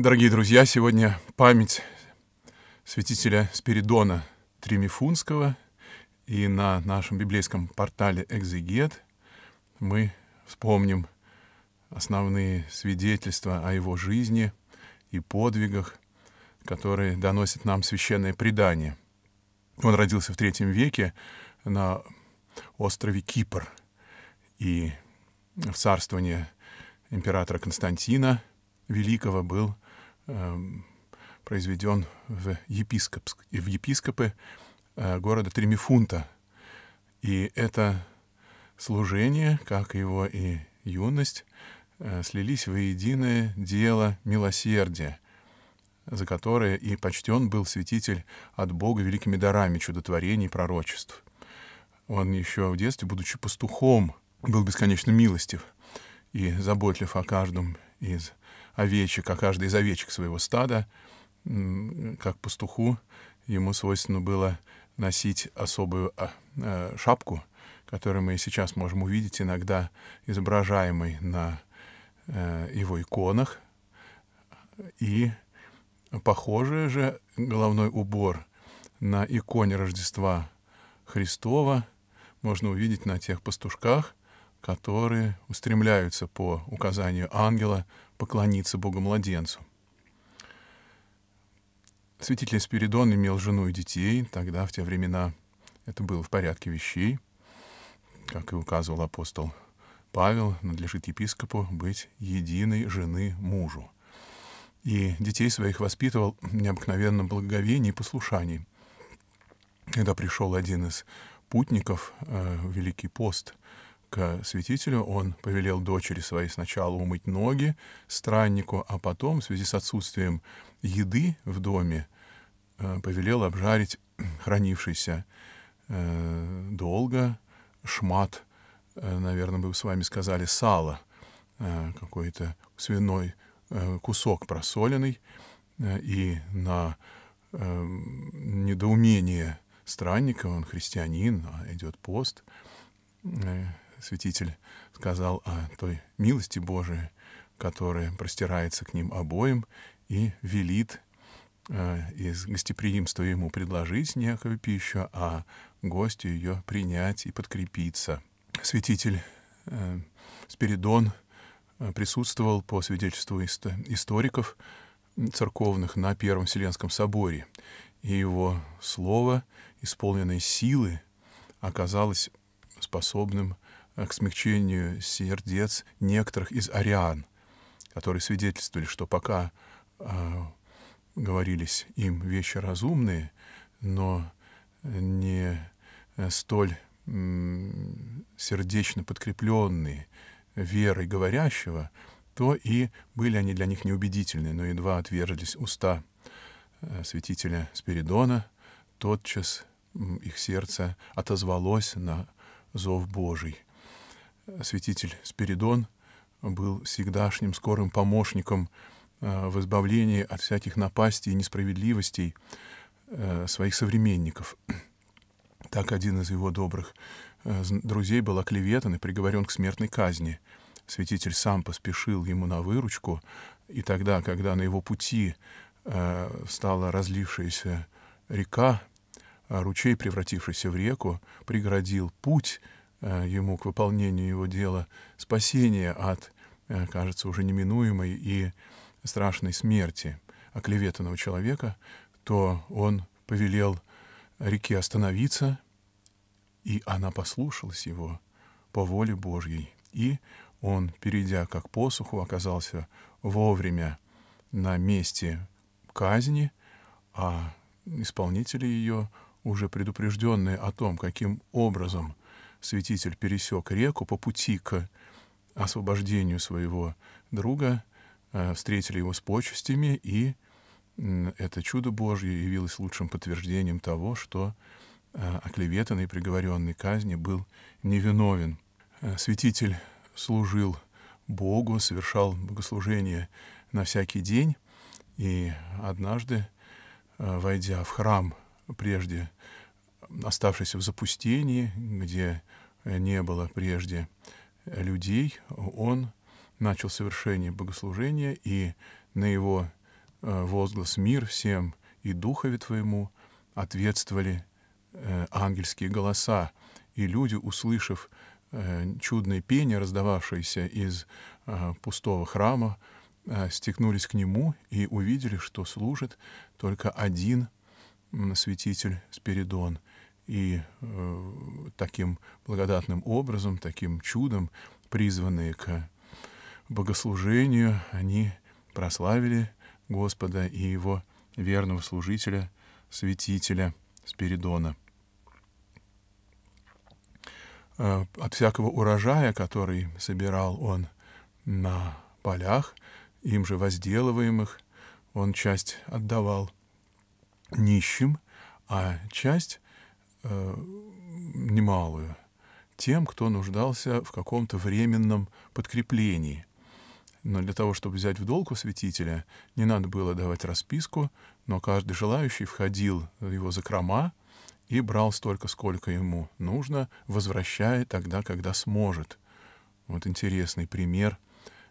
Дорогие друзья, сегодня память святителя Спиридона Тримифунского, и на нашем библейском портале «Экзегет» мы вспомним основные свидетельства о его жизни и подвигах, которые доносит нам священное предание. Он родился в третьем веке на острове Кипр, и в царствование императора Константина Великого был Эм, произведен в, епископ в епископы э, города Тремифунта. И это служение, как его и юность, э, слились во единое дело милосердия, за которое и почтен был святитель от Бога великими дарами чудотворений и пророчеств. Он еще в детстве, будучи пастухом, был бесконечно милостив и заботлив о каждом из овечек, а каждый из овечек своего стада, как пастуху, ему свойственно было носить особую а, а, шапку, которую мы сейчас можем увидеть иногда изображаемой на э, его иконах. И похожий же головной убор на иконе Рождества Христова можно увидеть на тех пастушках, которые устремляются по указанию ангела поклониться Богу-младенцу. Святитель Спиридон имел жену и детей, тогда, в те времена, это было в порядке вещей. Как и указывал апостол Павел, надлежит епископу быть единой жены мужу. И детей своих воспитывал в необыкновенном благоговении и послушании. Когда пришел один из путников, э, Великий пост, к святителю, он повелел дочери своей сначала умыть ноги страннику, а потом, в связи с отсутствием еды в доме, э, повелел обжарить хранившийся э, долго шмат, э, наверное, бы с вами сказали, сало, какой-то свиной кусок просоленный, и на недоумение странника, он христианин, а идет пост, святитель сказал о той милости Божией, которая простирается к ним обоим и велит э, из гостеприимства ему предложить некую пищу, а гостю ее принять и подкрепиться. Святитель э, Спиридон э, присутствовал по свидетельству ист историков церковных на Первом Вселенском соборе, и его слово, исполненное силы, оказалось способным Э, к смягчению сердец некоторых из ариан, которые свидетельствовали, что пока э, говорились им вещи разумные, но не э, столь э, сердечно подкрепленные верой говорящего, то и были они для них неубедительны, но едва отверзлись уста э, святителя Спиридона, тотчас их сердце отозвалось на зов Божий — святитель Спиридон был всегдашним скорым помощником э, в избавлении от всяких напастей и несправедливостей э, своих современников. Так один из его добрых э, друзей был оклеветан и приговорен к смертной казни. Святитель сам поспешил ему на выручку, и тогда, когда на его пути стала разлившаяся река, ручей, превратившийся в реку, преградил путь — Э, ему к выполнению его дела спасения от, э, кажется, уже неминуемой и страшной смерти оклеветанного человека, то он повелел реке остановиться, и она послушалась его по воле Божьей. И он, перейдя как посуху, оказался вовремя на месте казни, а исполнители ее, уже предупрежденные о том, каким образом – святитель пересек реку по пути к освобождению своего друга, э, встретили его с почестями, и это чудо Божье явилось лучшим подтверждением того, что э, оклеветанный и приговоренный к казни был невиновен. Э, святитель служил Богу, совершал богослужение на всякий день, и однажды, войдя в храм прежде оставшийся в запустении, где э, не было прежде людей, он начал совершение богослужения, и на его э, возглас «Мир всем и Духове Твоему» ответствовали э, ангельские голоса, и люди, услышав чудное пение, раздававшееся из пустого храма, стекнулись к нему и увидели, что служит только один святитель Спиридон — и э, таким благодатным образом, таким чудом призванные к богослужению, они прославили Господа и его верного служителя, святителя Спиридона. Э, от всякого урожая, который собирал он на полях, им же возделываемых, он часть отдавал нищим, а часть Э, немалую тем, кто нуждался в каком-то временном подкреплении. Но для того, чтобы взять в долг у святителя, не надо было давать расписку, но каждый желающий входил в его закрома и брал столько, сколько ему нужно, возвращая тогда, когда сможет. Вот интересный пример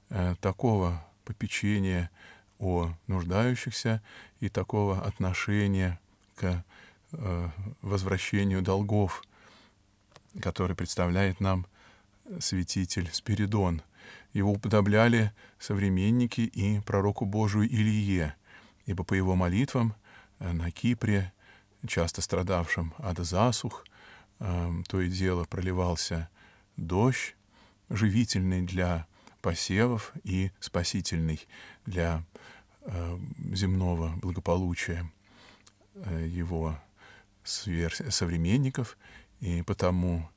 э, такого попечения о нуждающихся и такого отношения к Э, возвращению долгов, который представляет нам святитель Спиридон. Его уподобляли современники и пророку Божию Илье, ибо по его молитвам э, на Кипре, часто страдавшем от засух, э, то и дело проливался дождь, живительный для посевов и спасительный для земного благополучия его современников, и потому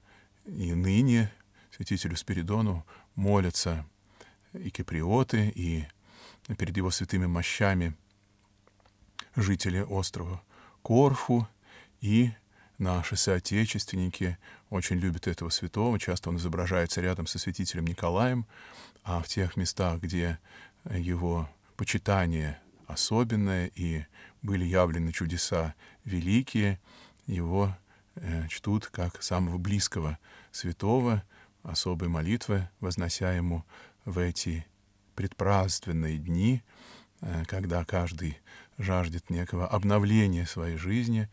и ныне святителю Спиридону молятся и киприоты, и перед его святыми мощами жители острова Корфу, и наши соотечественники очень любят этого святого, часто он изображается рядом со святителем Николаем, а в тех местах, где его почитание особенное, и были явлены чудеса великие, его э, чтут как самого близкого святого, особой молитвы, вознося ему в эти предпраздственные дни, э, когда каждый жаждет некого обновления своей жизни,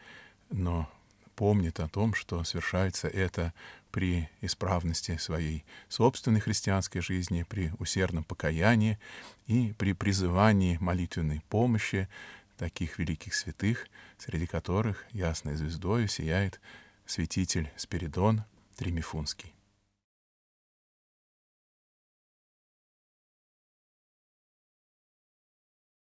но помнит о том, что совершается это при исправности своей собственной христианской жизни, при усердном покаянии и при призывании молитвенной помощи таких великих святых, среди которых ясной звездой сияет святитель Спиридон Тримифунский.